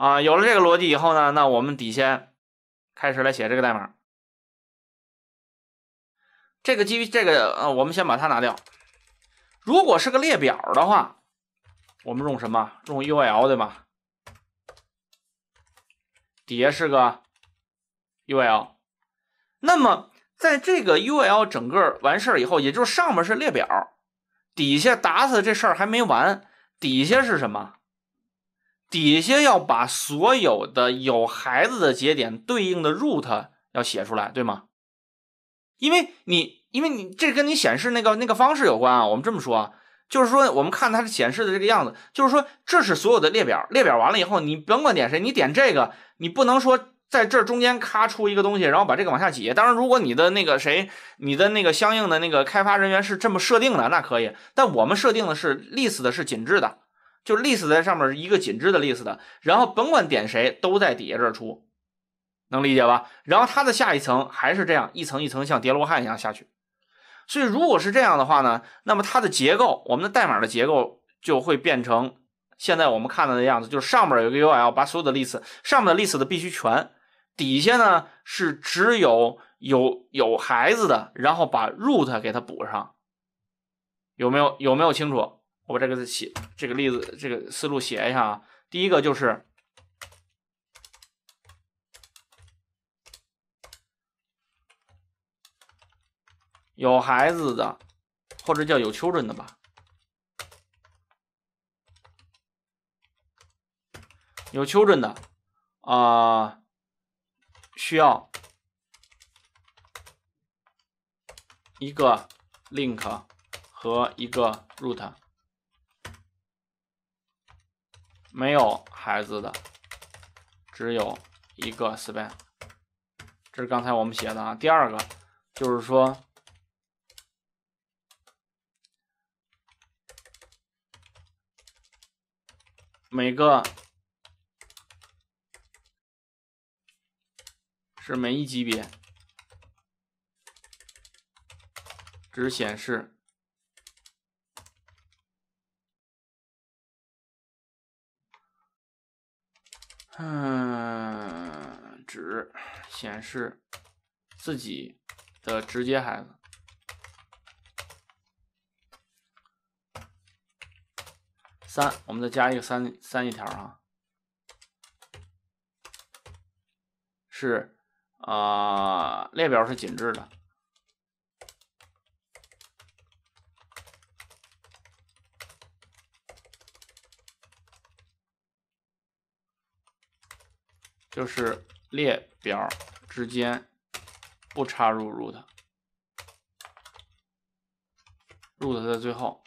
啊，有了这个逻辑以后呢，那我们底下开始来写这个代码。这个基于这个，呃，我们先把它拿掉。如果是个列表的话，我们用什么？用 U L 对吧？底下是个 U L。那么在这个 U L 整个完事以后，也就是上面是列表，底下打死这事儿还没完，底下是什么？底下要把所有的有孩子的节点对应的 root 要写出来，对吗？因为你因为你这跟你显示那个那个方式有关啊。我们这么说啊，就是说我们看它是显示的这个样子，就是说这是所有的列表。列表完了以后，你甭管点谁，你点这个，你不能说在这中间咔出一个东西，然后把这个往下挤。当然，如果你的那个谁，你的那个相应的那个开发人员是这么设定的，那可以。但我们设定的是 list 的是紧致的。就是 list 在上面是一个紧致的 list 然后甭管点谁都在底下这儿出，能理解吧？然后它的下一层还是这样一层一层像叠罗汉一样下去。所以如果是这样的话呢，那么它的结构，我们的代码的结构就会变成现在我们看到的样子，就是上面有个 ul，把所有的 list 上面的 list 的必须全，底下呢是只有有有孩子的，然后把 root 给它补上，有没有有没有清楚？我把这个写这个例子这个思路写一下啊。第一个就是有孩子的，或者叫有 children 的吧，有 children 的啊，需要一个 link 和一个 root。没有孩子的，只有一个 span，这是刚才我们写的啊。第二个就是说，每个是每一级别只显示。嗯，只显示自己的直接孩子。三，我们再加一个三三一条啊，是啊，列表是紧致的。就是列表之间不插入 root，root 在最后。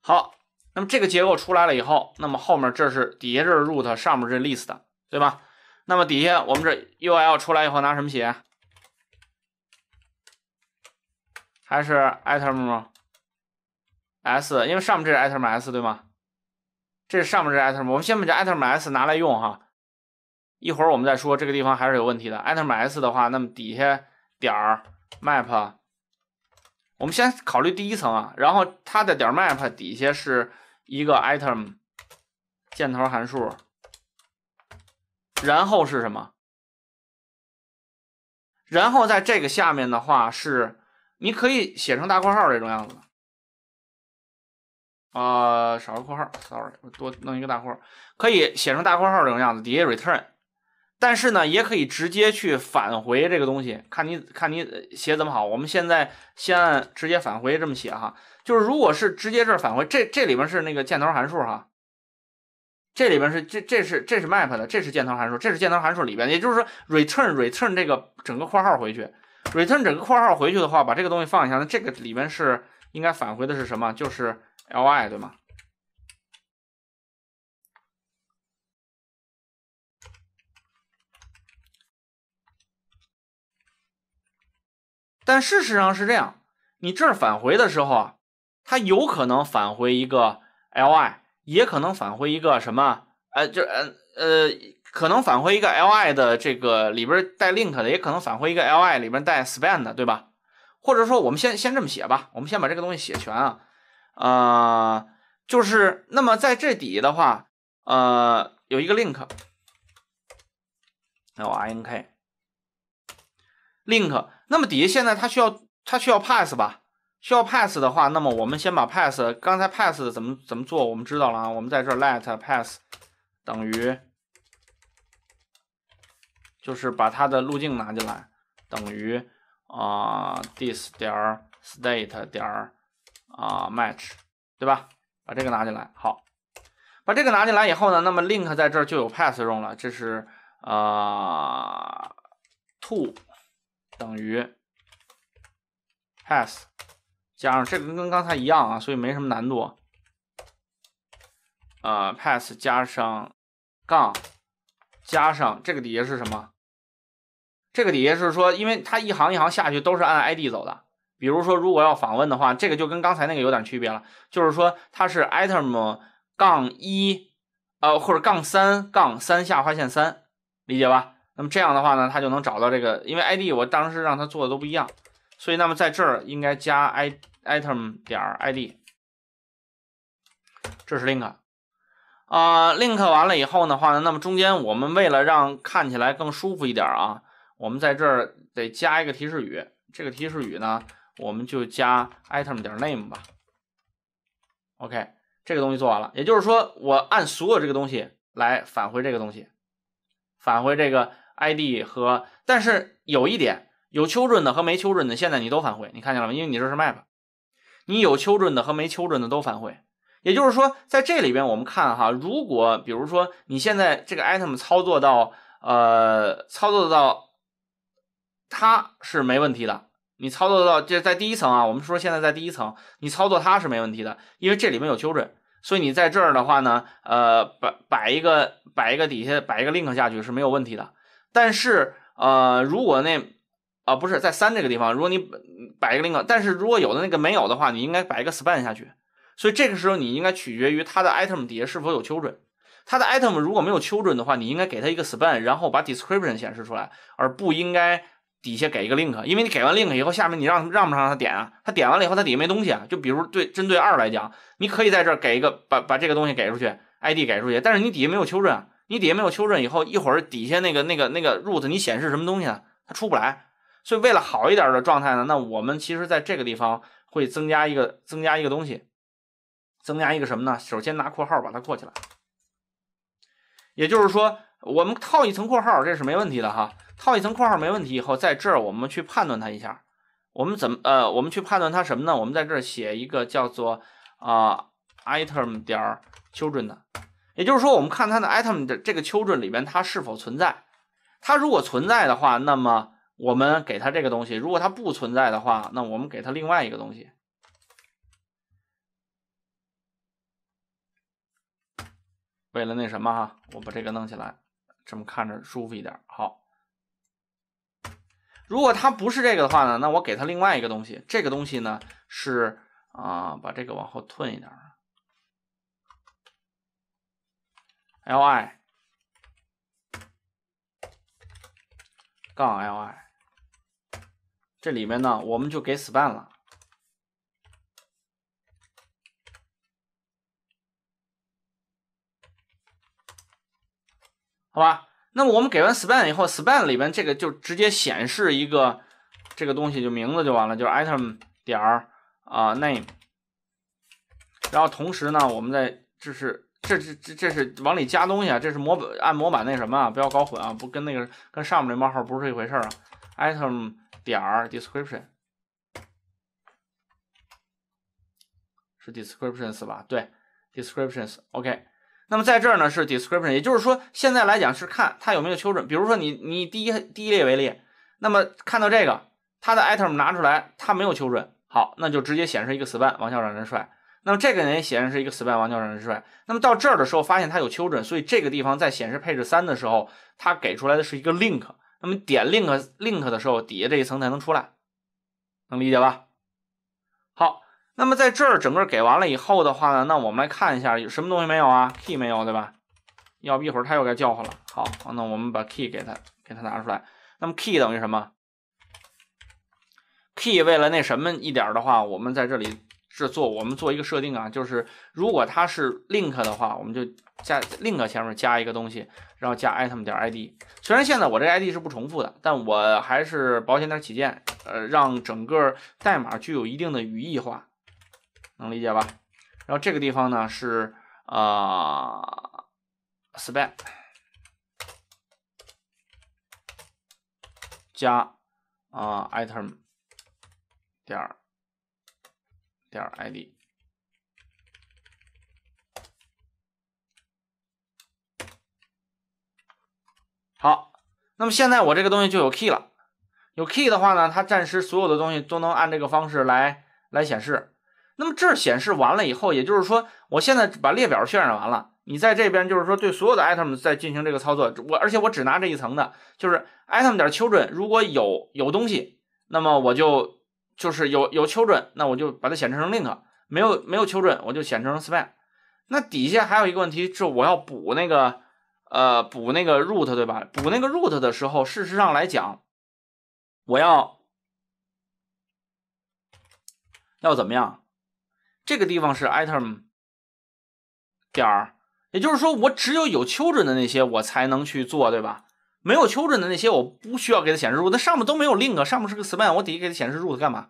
好，那么这个结构出来了以后，那么后面这是底下这是 root，上面是 list，对吧？那么底下我们这 ul 出来以后拿什么写？还是 item s，因为上面这是 item s，对吗？这是上面这 item，我们先把这 item s 拿来用哈，一会儿我们再说这个地方还是有问题的。item s 的话，那么底下点儿 map，我们先考虑第一层啊，然后它的点儿 map 底下是一个 item，箭头函数，然后是什么？然后在这个下面的话是你可以写成大括号这种样子。啊，少个括号，sorry，我多弄一个大括号，可以写成大括号这种样子。底下 return，但是呢，也可以直接去返回这个东西，看你看你写怎么好。我们现在先直接返回这么写哈，就是如果是直接这儿返回，这这里边是那个箭头函数哈，这里边是这这是这是 map 的，这是箭头函数，这是箭头函数里边，也就是说 return return 这个整个括号回去，return 整个括号回去的话，把这个东西放一下，那这个里面是应该返回的是什么？就是。L I 对吗？但事实上是这样，你这儿返回的时候啊，它有可能返回一个 L I，也可能返回一个什么？呃，就呃呃，可能返回一个 L I 的这个里边带 link 的，也可能返回一个 L I 里边带 span 的，对吧？或者说，我们先先这么写吧，我们先把这个东西写全啊。呃，就是那么在这底下的话，呃，有一个 link，有 ink，link。那么底下现在它需要它需要 pass 吧？需要 pass 的话，那么我们先把 pass。刚才 pass 怎么怎么做？我们知道了啊。我们在这 let pass 等于，就是把它的路径拿进来，等于啊 this 点 state 点。啊，match，对吧？把这个拿进来，好，把这个拿进来以后呢，那么 link 在这儿就有 p a s s 用了，这是啊，to 等于 p a s s 加上这个跟刚才一样啊，所以没什么难度。啊 p a s s 加上杠加上这个底下是什么？这个底下是说，因为它一行一行下去都是按 ID 走的。比如说，如果要访问的话，这个就跟刚才那个有点区别了，就是说它是 item 杠一，呃，或者杠三杠三下划线三，理解吧？那么这样的话呢，它就能找到这个，因为 ID 我当时让它做的都不一样，所以那么在这儿应该加 i item 点 ID，这是 link 啊，link 完了以后的话呢，那么中间我们为了让看起来更舒服一点啊，我们在这儿得加一个提示语，这个提示语呢。我们就加 item 点 name 吧。OK，这个东西做完了。也就是说，我按所有这个东西来返回这个东西，返回这个 ID 和。但是有一点，有 children 的和没 children 的，现在你都返回，你看见了吗？因为你这是 map，你有 children 的和没 children 的都返回。也就是说，在这里边，我们看哈，如果比如说你现在这个 item 操作到，呃，操作到它是没问题的。你操作到这，在第一层啊，我们说现在在第一层，你操作它是没问题的，因为这里面有 children，所以你在这儿的话呢，呃，摆摆一个，摆一个底下摆一个 link 下去是没有问题的。但是呃，如果那啊不是在三这个地方，如果你摆一个 link，但是如果有的那个没有的话，你应该摆一个 span 下去。所以这个时候你应该取决于它的 item 底下是否有 children，它的 item 如果没有 children 的话，你应该给它一个 span，然后把 description 显示出来，而不应该。底下给一个 link，因为你给完 link 以后，下面你让让不让他点啊？他点完了以后，他底下没东西啊。就比如对针对二来讲，你可以在这儿给一个把把这个东西给出去，id 给出去，但是你底下没有 children，你底下没有 children 以后，一会儿底下那个那个那个 root 你显示什么东西啊？它出不来。所以为了好一点的状态呢，那我们其实在这个地方会增加一个增加一个东西，增加一个什么呢？首先拿括号把它括起来，也就是说我们套一层括号，这是没问题的哈。套一层括号没问题，以后在这儿我们去判断它一下。我们怎么呃，我们去判断它什么呢？我们在这儿写一个叫做啊 item 点 children 的，也就是说，我们看它的 item 的这个 children 里边它是否存在。它如果存在的话，那么我们给它这个东西；如果它不存在的话，那我们给它另外一个东西。为了那什么哈，我把这个弄起来，这么看着舒服一点。好。如果它不是这个的话呢，那我给它另外一个东西。这个东西呢是啊，把这个往后退一点。li，杠 li，这里面呢我们就给 span 了，好吧？那么我们给完 span 以后，span 里边这个就直接显示一个这个东西，就名字就完了，就是 item 点啊 name。然后同时呢，我们在这是这这这这是往里加东西啊，这是模板按模板那什么啊，不要搞混啊，不跟那个跟上面那冒号不是一回事啊。item 点 description 是 descriptions 吧？对，descriptions，OK。那么在这儿呢是 description，也就是说现在来讲是看它有没有 children。比如说你你第一第一列为例，那么看到这个，它的 item 拿出来，它没有 children，好，那就直接显示一个 span，王校长真帅。那么这个人显示是一个 span，王校长真帅。那么到这儿的时候发现它有 children，所以这个地方在显示配置三的时候，它给出来的是一个 link。那么点 link link 的时候，底下这一层才能出来，能理解吧？好。那么在这儿整个给完了以后的话呢，那我们来看一下有什么东西没有啊？key 没有对吧？要不一会儿他又该叫唤了。好，那我们把 key 给他给他拿出来。那么 key 等于什么？key 为了那什么一点的话，我们在这里是做我们做一个设定啊，就是如果它是 link 的话，我们就在 link 前面加一个东西，然后加 item 点 id。虽然现在我这 id 是不重复的，但我还是保险点起见，呃，让整个代码具有一定的语义化。能理解吧？然后这个地方呢是啊，span 加啊 item 点儿点儿 id。好，那么现在我这个东西就有 key 了。有 key 的话呢，它暂时所有的东西都能按这个方式来来显示。那么这儿显示完了以后，也就是说，我现在把列表渲染完了，你在这边就是说对所有的 item 在进行这个操作。我而且我只拿这一层的，就是 item 点 children，如果有有东西，那么我就就是有有 children，那我就把它显示成 link，没有没有 children，我就显示成 span。那底下还有一个问题是，我要补那个呃补那个 root 对吧？补那个 root 的时候，事实上来讲，我要要怎么样？这个地方是 item 点儿，也就是说，我只有有 children 的那些，我才能去做，对吧？没有 children 的那些，我不需要给它显示入。那上面都没有 link 啊，上面是个 span，我底下给它显示入它干嘛？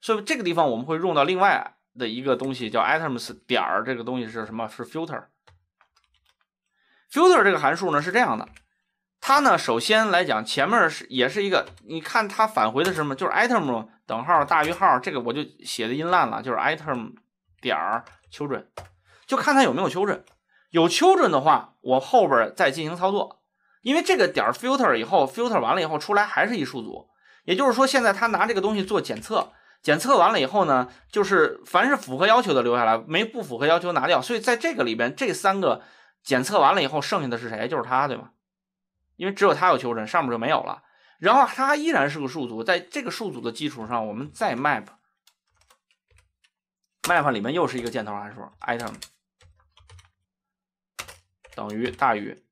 所以这个地方我们会用到另外的一个东西，叫 items 点儿。这个东西是什么？是 filter。filter 这个函数呢是这样的。它呢，首先来讲，前面是也是一个，你看它返回的是什么？就是 item 等号大于号，这个我就写的音烂了，就是 item 点 children，就看它有没有 children，有 children 的话，我后边再进行操作，因为这个点 filter 以后，filter 完了以后出来还是一数组，也就是说现在它拿这个东西做检测，检测完了以后呢，就是凡是符合要求的留下来，没不符合要求拿掉，所以在这个里边，这三个检测完了以后，剩下的是谁？就是它，对吧？因为只有它有求值，上面就没有了。然后它依然是个数组，在这个数组的基础上，我们再 map，map 里面又是一个箭头函数，item 等于大于。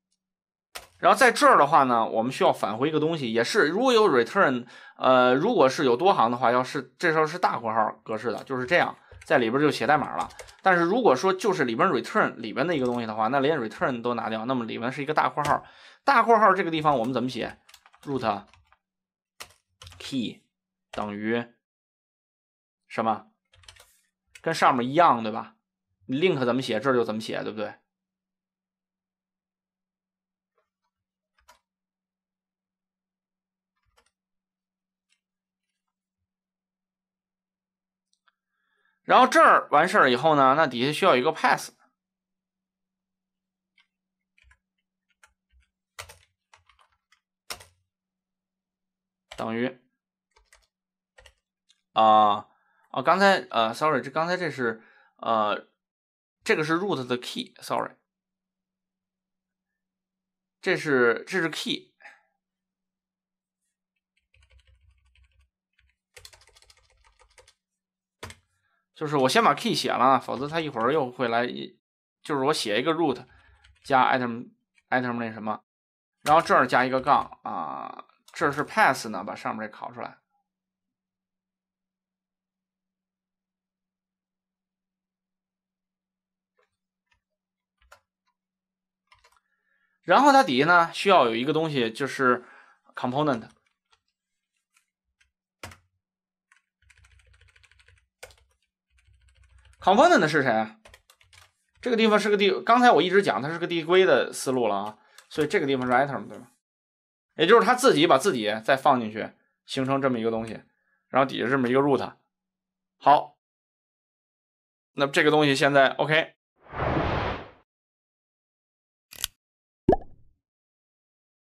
然后在这儿的话呢，我们需要返回一个东西，也是如果有 return，呃，如果是有多行的话，要是这时候是大括号格式的，就是这样。在里边就写代码了，但是如果说就是里边 return 里边的一个东西的话，那连 return 都拿掉，那么里边是一个大括号，大括号这个地方我们怎么写？root key 等于什么？跟上面一样，对吧？link 怎么写？这就怎么写，对不对？然后这儿完事儿了以后呢，那底下需要一个 pass 等于啊啊，刚才呃，sorry，这刚才这是呃，这个是 root 的 key，sorry，这是这是 key。就是我先把 key 写了，否则它一会儿又会来。就是我写一个 root 加 item item 那什么，然后这儿加一个杠啊，这是 path 呢，把上面这考出来。然后它底下呢需要有一个东西，就是 component。Component 的是谁？这个地方是个递，刚才我一直讲它是个递归的思路了啊，所以这个地方是 i t e m 对吗？也就是它自己把自己再放进去，形成这么一个东西，然后底下这么一个 root。好，那这个东西现在 OK。